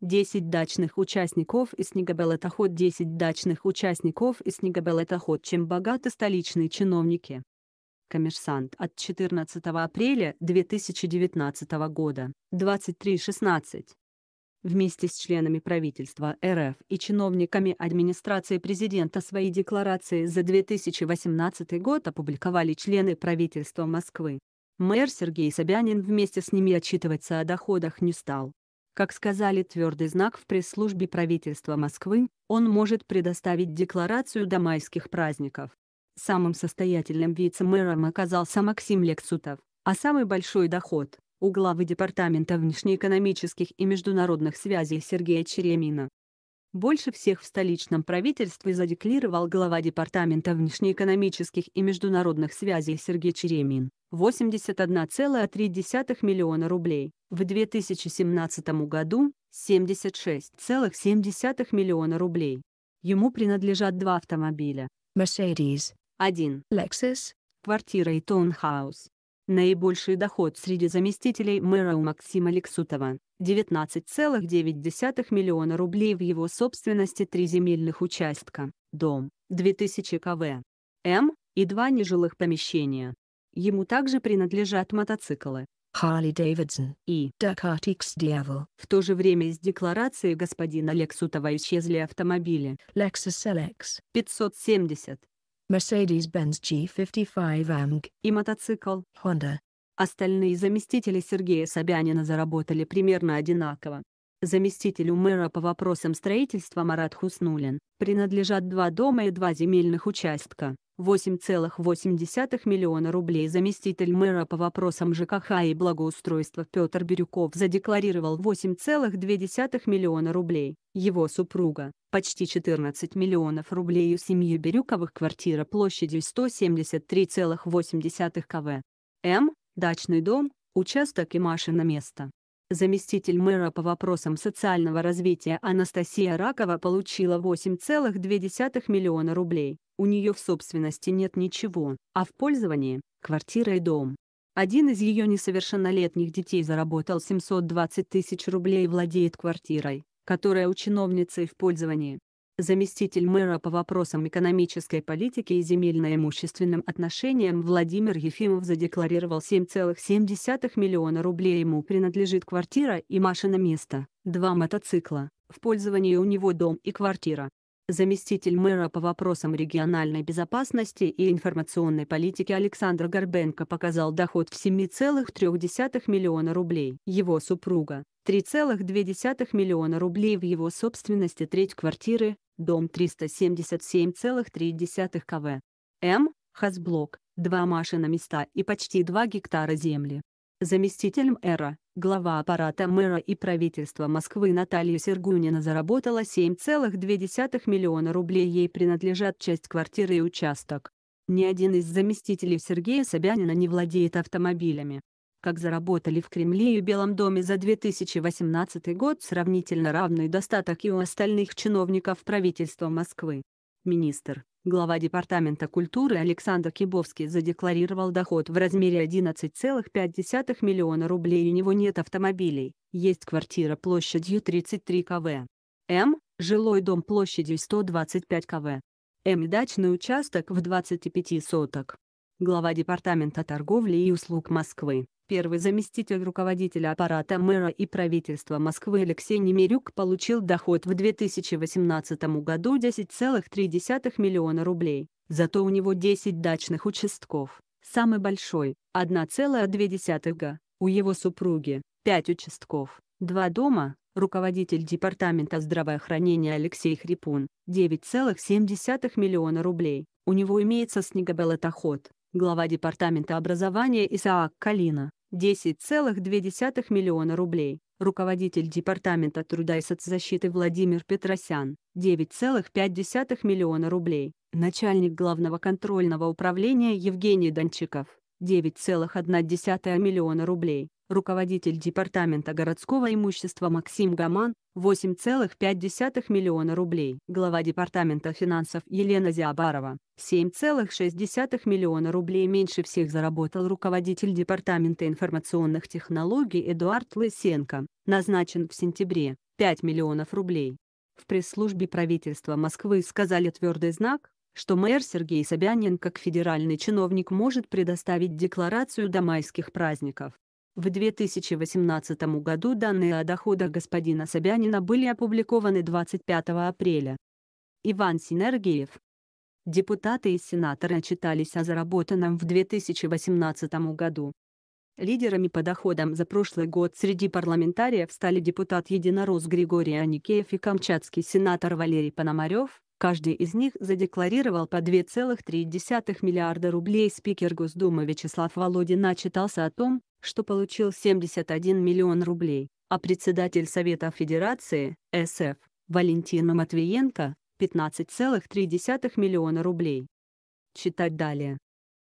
10 дачных участников и снегобелотоход. 10 дачных участников и снегобелотоход. чем богаты столичные чиновники. Коммерсант от 14 апреля 2019 года, 23.16. Вместе с членами правительства РФ и чиновниками администрации президента свои декларации за 2018 год опубликовали члены правительства Москвы. Мэр Сергей Собянин вместе с ними отчитываться о доходах не стал как сказали твердый знак в пресс-службе правительства Москвы, он может предоставить декларацию до майских праздников. Самым состоятельным вице-мэром оказался Максим Лексутов, а самый большой доход – у главы Департамента внешнеэкономических и международных связей Сергея Черемина больше всех в столичном правительстве задекларировал глава Департамента внешнеэкономических и международных связей Сергей Черемин – 81,3 миллиона рублей. В 2017 году – 76,7 миллиона рублей. Ему принадлежат два автомобиля – Mercedes, один Lexus, квартира и таунхаус. Наибольший доход среди заместителей мэра у Максима Лексутова – 19,9 миллиона рублей в его собственности три земельных участка, дом, 2000 кв. М, и два нежилых помещения. Ему также принадлежат мотоциклы Harley Davidson и Dakar X devil В то же время из декларации господина Лексутова исчезли автомобили Lexus LX 570, Mercedes-Benz G55 AMG и мотоцикл Honda. Остальные заместители Сергея Собянина заработали примерно одинаково. Заместителю мэра по вопросам строительства Марат Хуснулин принадлежат два дома и два земельных участка. 8,8 миллиона рублей заместитель мэра по вопросам ЖКХ и благоустройства Петр Бирюков задекларировал 8,2 миллиона рублей, его супруга почти 14 миллионов рублей у семьи Бирюковых квартира площадью 173,8 кв. М, дачный дом, участок и машина место. Заместитель мэра по вопросам социального развития Анастасия Ракова получила 8,2 миллиона рублей. У нее в собственности нет ничего, а в пользовании – квартира и дом. Один из ее несовершеннолетних детей заработал 720 тысяч рублей и владеет квартирой которая у чиновницы в пользовании. Заместитель мэра по вопросам экономической политики и земельно-имущественным отношениям Владимир Ефимов задекларировал 7,7 миллиона рублей ему принадлежит квартира и Машина место, два мотоцикла, в пользовании у него дом и квартира заместитель мэра по вопросам региональной безопасности и информационной политики Александр Горбенко показал доход в 7,3 миллиона рублей. Его супруга – 3,2 миллиона рублей в его собственности треть квартиры, дом 377,3 кв. М, хазблок, два машина места и почти 2 гектара земли. Заместителем эра, глава аппарата мэра и правительства Москвы Наталья Сергунина заработала 7,2 миллиона рублей. Ей принадлежат часть квартиры и участок. Ни один из заместителей Сергея Собянина не владеет автомобилями. Как заработали в Кремле и Белом доме за 2018 год сравнительно равный достаток и у остальных чиновников правительства Москвы. Министр, Глава Департамента культуры Александр Кибовский задекларировал доход в размере 11,5 миллиона рублей. У него нет автомобилей, есть квартира площадью 33 кв. М. Жилой дом площадью 125 кв. М. и Дачный участок в 25 соток. Глава Департамента торговли и услуг Москвы Первый заместитель руководителя аппарата мэра и правительства Москвы Алексей Немирюк получил доход в 2018 году 10,3 миллиона рублей, зато у него 10 дачных участков, самый большой – 1,2 га, у его супруги – 5 участков, 2 дома, руководитель Департамента здравоохранения Алексей Хрипун, 9,7 миллиона рублей, у него имеется снегобелотоход, глава Департамента образования Исаак Калина, 10,2 миллиона рублей, руководитель Департамента труда и соцзащиты Владимир Петросян, 9,5 миллиона рублей, начальник Главного контрольного управления Евгений Дончиков, 9,1 миллиона рублей, руководитель Департамента городского имущества Максим Гаман, 8,5 миллиона рублей, глава Департамента финансов Елена Зиабарова, 7,6 миллиона рублей меньше всех заработал руководитель Департамента информационных технологий Эдуард Лысенко, назначен в сентябре, 5 миллионов рублей. В пресс-службе правительства Москвы сказали твердый знак, что мэр Сергей Собянин как федеральный чиновник может предоставить декларацию до майских праздников. В 2018 году данные о доходах господина Собянина были опубликованы 25 апреля. Иван Синергиев. Депутаты и сенаторы отчитались о заработанном в 2018 году. Лидерами по доходам за прошлый год среди парламентариев стали депутат «Единорос» Григорий Аникеев и камчатский сенатор Валерий Пономарев. Каждый из них задекларировал по 2,3 миллиарда рублей. Спикер Госдумы Вячеслав Володин начитался о том, что получил 71 миллион рублей, а председатель Совета Федерации, СФ, Валентина Матвиенко – 15,3 миллиона рублей. Читать далее.